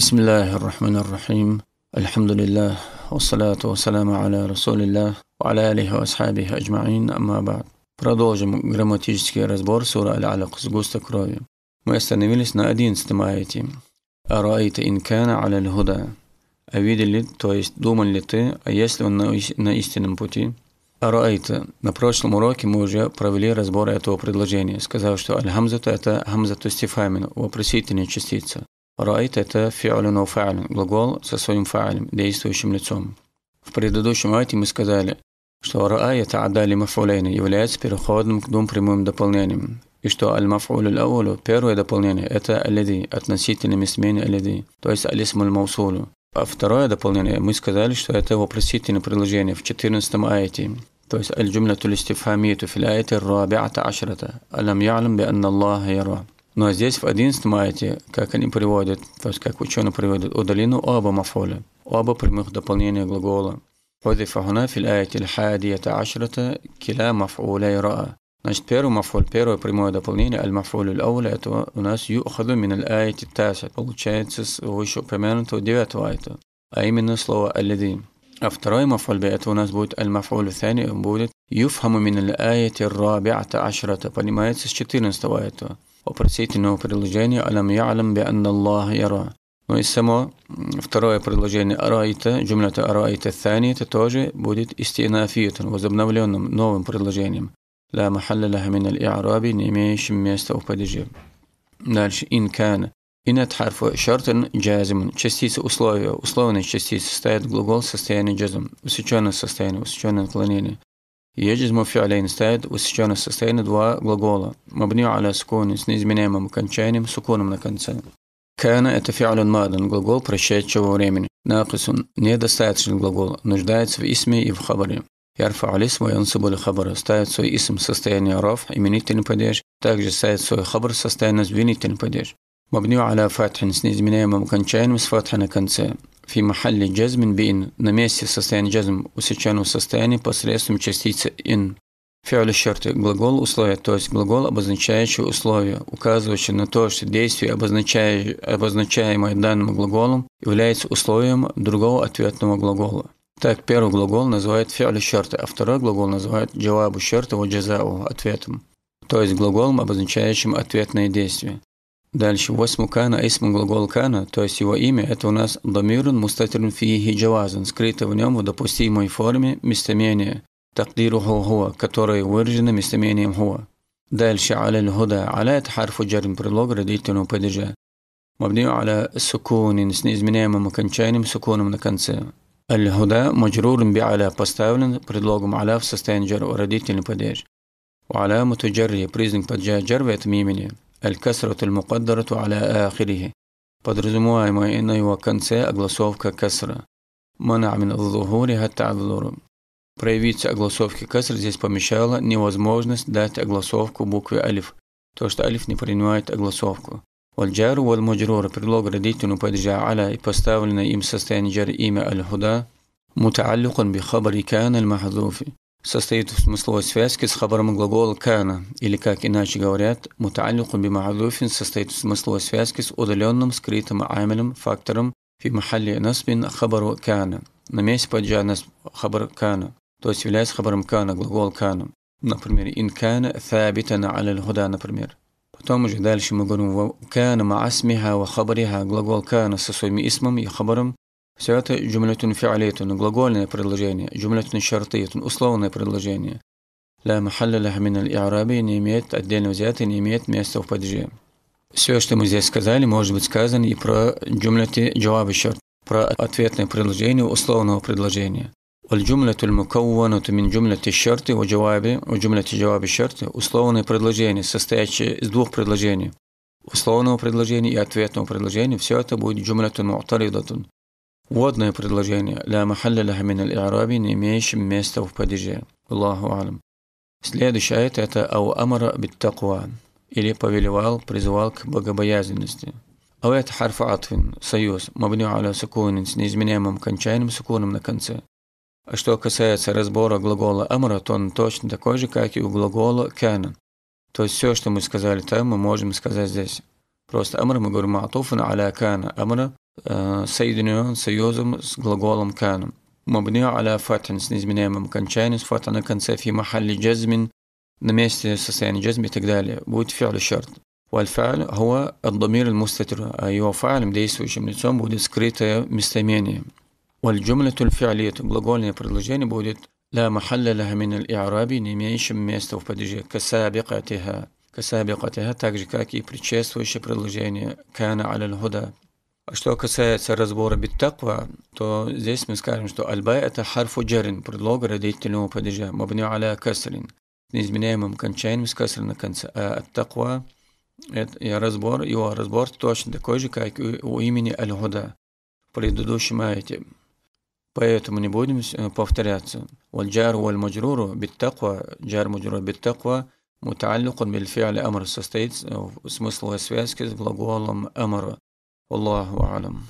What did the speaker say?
بسم الله الرحمن الرحيم الحمد لله والصلاة والسلام على رسول الله وعلى آله وأصحابه أجمعين أما بعد Продолжим грамматический разбор суры Аль-Алaq с густо крови. Мы остановились на 11 аяте. «Араита инкана аля льхуда». «А видел ли, то есть думал ли ты, а если он на, на истинном пути?» «Араита». На прошлом уроке мы уже провели разбор этого предложения, сказав, что «аль-хамзата» – это «хамзату стифамин», вопросительная частица. Райт – это фиалюн фаалюн, глагол со своим фаалем, действующим лицом. В предыдущем айте мы сказали, что ра это адали мафулейна является переходным к двум прямым дополнениям, и что аль-мафулю аулю первое дополнение – это алиди, относительными смене алиди, то есть алисмуль маусулю. А второе дополнение мы сказали, что это вопросительное предложение в 14 айте, то есть аль-джумля тулистифхамиту фил айте рабиата ашрата, алям ялям би анна Аллаха яра. Но здесь в 11 аяте, как они приводят, то есть как ученые приводят, удалину оба мафоля, оба прямых дополнения глагола. حذف هنا في الآية الحادية عشرة كلا مفعولي رأى Значит, первый мафоль, первое прямое дополнение, аль-мафоль аль-ауля, это у нас юхаду мин аль таса, получается с вышеупомянутого девятого айта, а именно слово аль А второй мафоль это у нас будет аль-мафоль будет юфхаму мин аль-аяти рабиата ашрата, понимается с четырнадцатого айта вопросительного предложения «Алям ялям би анна Аллах яра». Ну и само второе предложение «Арайта», джумлята «Арайта Тани» это тоже будет истинафитом, возобновленным новым предложением. «Ла махалля лаха мин аль-и'раби», не имеющим места в падеже. Дальше «Инкана». «Ин» от харфа «шартан» джазимун. Частица условия, условные частицы, состоит глагол в состоянии джазм, усеченное состояние, усеченное наклонение. يجزم فعل instead усечен из состояния два глагола مبني على سكون с неизменяемым окончанием суконом на конце. Кана – это фиаль мадан, глагол прошедшего времени. Накисун – недостаточный глагол, нуждается в исме и в хабаре. Ярфа свой ваянсабуль хабара ставит свой исм в состояние раф, именительный падеж, также ставит свой хабар в состояние звенительный падеж. Мабню аля фатхин с неизменяемым окончанием с фатха на конце фи махалли джазмин бин на месте состояния джазм усеченного состояния посредством частицы ин. Фиоли шерты – глагол условия, то есть глагол, обозначающий условие, указывающий на то, что действие, обозначаемое данным глаголом, является условием другого ответного глагола. Так, первый глагол называют фиоли шерты, а второй глагол называют джавабу шерта джазау – ответом, то есть глаголом, обозначающим ответное действие. Дальше. Восьму кана, исм глагол кана, то есть его имя, это у нас домирун мустатирун фиихи джавазан, скрыто в нем в допустимой форме местоимение такдиру хуа, которое выражено местоимением хуа. Дальше аляль худа. Аля это харфу джарм предлог родительного падежа. مبني على سكون с неизменяемым окончанием суконом на конце. Аль-худа маджрурун би аля поставлен предлогом аля в состоянии джар родительный падеж. Аля мутуджарри признак падежа джарва это имени. Al-kasratu al-muqaddaratu ala akhirih. Подразумеваемое иное конце – огласовка касра. Мана мин аль-зухури хатта'ад-зуру. Проявить огласовки касра здесь помещала невозможность дать огласовку букве алиф, то что алиф не принимает огласовку. والجار والمجرور предлог родительный падежа على и поставленное им состояние جر имя аль-худа متعلق بخبر كان المحذوف состоит в смысловой связке с хабаром глагола «кана», или, как иначе говорят, «муталлику бима'адуфин» состоит в смысловой связке с удаленным скрытым амелем, фактором «фи махалли наспин хабару кана». На месте паджа хабар кана, то есть является хабаром кана, глагол кана. Например, «ин кана на аляль худа», например. Потом уже дальше мы говорим «кана маасмиха ва хабариха» глагол кана со своим исмом и хабаром все это джумлятун фиалейтун, глагольное предложение, джумлятун шартейтун, условное предложение. Ла махаллалаха мин аль-и'раби не имеет отдельно взятый, не имеет места в падеже. Все, что мы здесь сказали, может быть сказано и про джумляти джаваби шарт, про ответное предложение условного предложения. والجملة المكونة من جملة الشرط وجوابه وجملة جواب الشرط условное предложение, состоящее из двух предложений. Условного предложения и ответного предложения, все это будет джумлятун му'таридатун. Водное предложение «ля махалля мин аль араби не имеющим места в падеже. Аллаху алам. Следующий аят – это «ау амара биттакуа» или «повелевал, призвал к богобоязненности». Ауэт харфа атвин союз, мабню аля сукунин с неизменяемым кончайным сакуном на конце. А что касается разбора глагола «амара», то он точно такой же, как и у глагола «кана». То есть все, что мы сказали там, мы можем сказать здесь. Просто «амр» мы говорим «атуфан аля кана амра», Соединен союзом с глаголом «кан». «кана». аля фатин с неизменяемым окончанием, с فتح на конце фи محل джазмин, на месте состояния جزم и так далее будет фиал шарт. والفعل хуа аддамир мустатир, а его фаалем, действующим лицом будет скрытое местоимение Вальджумля тульфиалит, глагольное предложение будет «Ла махалля محل لها аль-иараби, не имеющим места в падеже كسابقتها так же, как и предшествующее предложение «Кана аля الهدى А что касается разбора биттаква, то здесь мы скажем, что альбай – это харфу джарин, предлог родительного падежа, мабню аля касрин, неизменяемым кончанием с касрин на конце. А ат-таква – это разбор, его разбор точно такой же, как у имени аль-худа в предыдущем аяте. Поэтому не будем э, повторяться. Вальджар валь маджруру биттаква, джар маджруру биттаква, муталликун бильфиале амр состоит э, смысловой связки с глаголом амра. والله أعلم